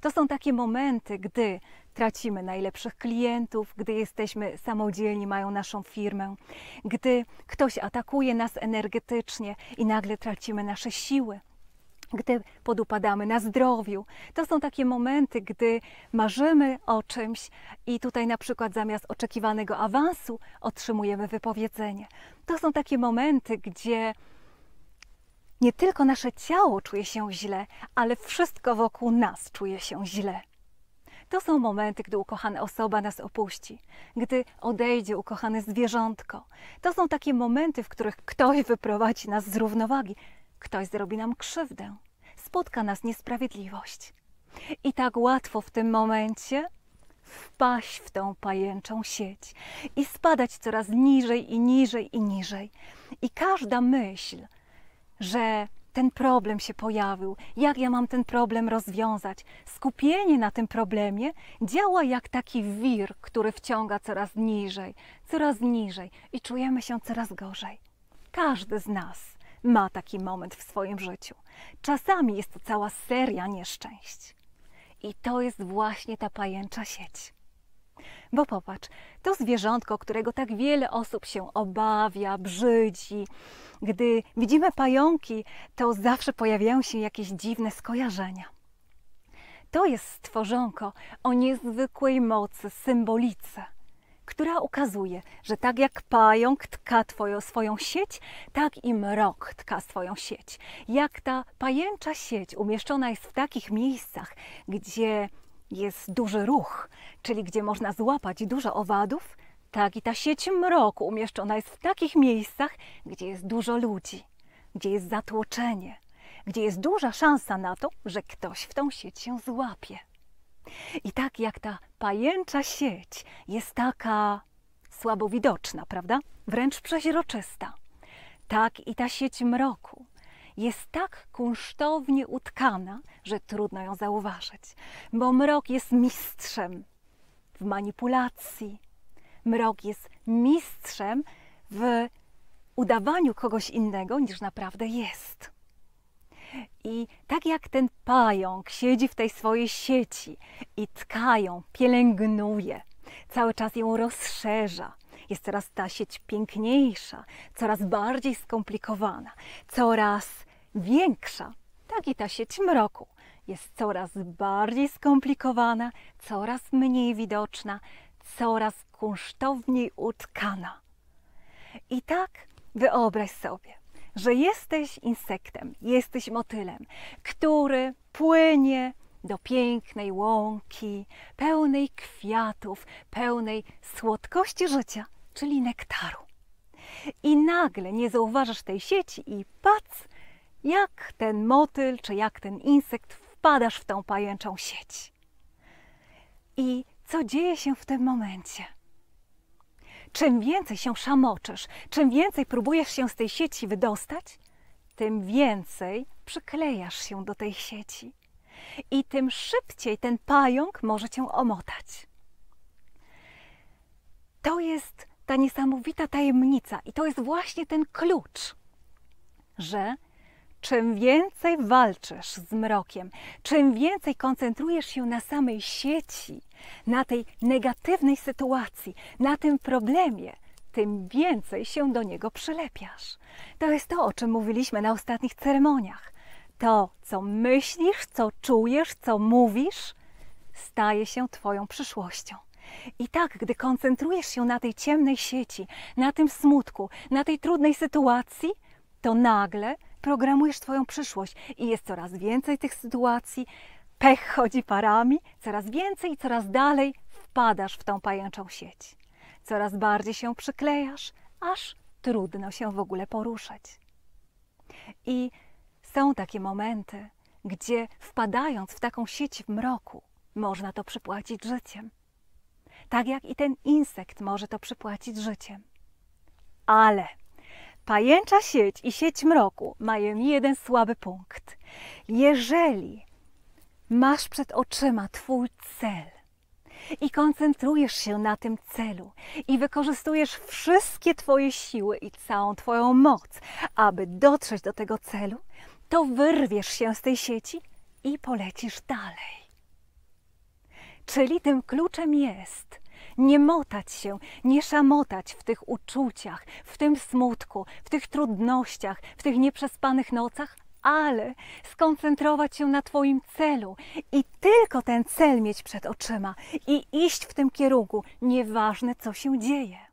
To są takie momenty, gdy tracimy najlepszych klientów, gdy jesteśmy samodzielni, mają naszą firmę, gdy ktoś atakuje nas energetycznie i nagle tracimy nasze siły gdy podupadamy na zdrowiu. To są takie momenty, gdy marzymy o czymś i tutaj na przykład zamiast oczekiwanego awansu otrzymujemy wypowiedzenie. To są takie momenty, gdzie nie tylko nasze ciało czuje się źle, ale wszystko wokół nas czuje się źle. To są momenty, gdy ukochana osoba nas opuści, gdy odejdzie ukochane zwierzątko. To są takie momenty, w których ktoś wyprowadzi nas z równowagi, ktoś zrobi nam krzywdę, spotka nas niesprawiedliwość. I tak łatwo w tym momencie wpaść w tą pajęczą sieć i spadać coraz niżej i niżej i niżej. I każda myśl, że ten problem się pojawił, jak ja mam ten problem rozwiązać. Skupienie na tym problemie działa jak taki wir, który wciąga coraz niżej, coraz niżej i czujemy się coraz gorzej. Każdy z nas ma taki moment w swoim życiu. Czasami jest to cała seria nieszczęść. I to jest właśnie ta pajęcza sieć. Bo popatrz, to zwierzątko, którego tak wiele osób się obawia, brzydzi. Gdy widzimy pająki, to zawsze pojawiają się jakieś dziwne skojarzenia. To jest stworzonko o niezwykłej mocy, symbolice, która ukazuje, że tak jak pająk tka twoją, swoją sieć, tak i mrok tka swoją sieć. Jak ta pajęcza sieć umieszczona jest w takich miejscach, gdzie jest duży ruch, czyli gdzie można złapać dużo owadów, tak i ta sieć mroku umieszczona jest w takich miejscach, gdzie jest dużo ludzi, gdzie jest zatłoczenie, gdzie jest duża szansa na to, że ktoś w tą sieć się złapie. I tak jak ta pajęcza sieć jest taka słabo widoczna, prawda? Wręcz przeźroczysta. Tak i ta sieć mroku jest tak kunsztownie utkana, że trudno ją zauważyć, bo mrok jest mistrzem w manipulacji. Mrok jest mistrzem w udawaniu kogoś innego niż naprawdę jest. I tak jak ten pająk siedzi w tej swojej sieci i tkają, pielęgnuje, cały czas ją rozszerza, jest coraz ta sieć piękniejsza, coraz bardziej skomplikowana, coraz większa, tak i ta sieć mroku jest coraz bardziej skomplikowana, coraz mniej widoczna, coraz kunsztowniej utkana. I tak wyobraź sobie, że jesteś insektem, jesteś motylem, który płynie do pięknej łąki, pełnej kwiatów, pełnej słodkości życia, czyli nektaru. I nagle nie zauważasz tej sieci i pac, jak ten motyl czy jak ten insekt wpadasz w tą pajęczą sieć. I co dzieje się w tym momencie? Czym więcej się szamoczysz, czym więcej próbujesz się z tej sieci wydostać, tym więcej przyklejasz się do tej sieci. I tym szybciej ten pająk może cię omotać. To jest ta niesamowita tajemnica i to jest właśnie ten klucz, że Czym więcej walczysz z mrokiem, czym więcej koncentrujesz się na samej sieci, na tej negatywnej sytuacji, na tym problemie, tym więcej się do niego przylepiasz. To jest to, o czym mówiliśmy na ostatnich ceremoniach. To, co myślisz, co czujesz, co mówisz, staje się Twoją przyszłością. I tak, gdy koncentrujesz się na tej ciemnej sieci, na tym smutku, na tej trudnej sytuacji, to nagle programujesz swoją przyszłość i jest coraz więcej tych sytuacji, pech chodzi parami, coraz więcej i coraz dalej wpadasz w tą pajęczą sieć. Coraz bardziej się przyklejasz, aż trudno się w ogóle poruszać. I są takie momenty, gdzie wpadając w taką sieć w mroku, można to przypłacić życiem. Tak jak i ten insekt może to przypłacić życiem. Ale Pajęcza sieć i sieć mroku mają jeden słaby punkt. Jeżeli masz przed oczyma Twój cel i koncentrujesz się na tym celu i wykorzystujesz wszystkie Twoje siły i całą Twoją moc, aby dotrzeć do tego celu, to wyrwiesz się z tej sieci i polecisz dalej. Czyli tym kluczem jest nie motać się, nie szamotać w tych uczuciach, w tym smutku, w tych trudnościach, w tych nieprzespanych nocach, ale skoncentrować się na Twoim celu i tylko ten cel mieć przed oczyma i iść w tym kierunku, nieważne co się dzieje.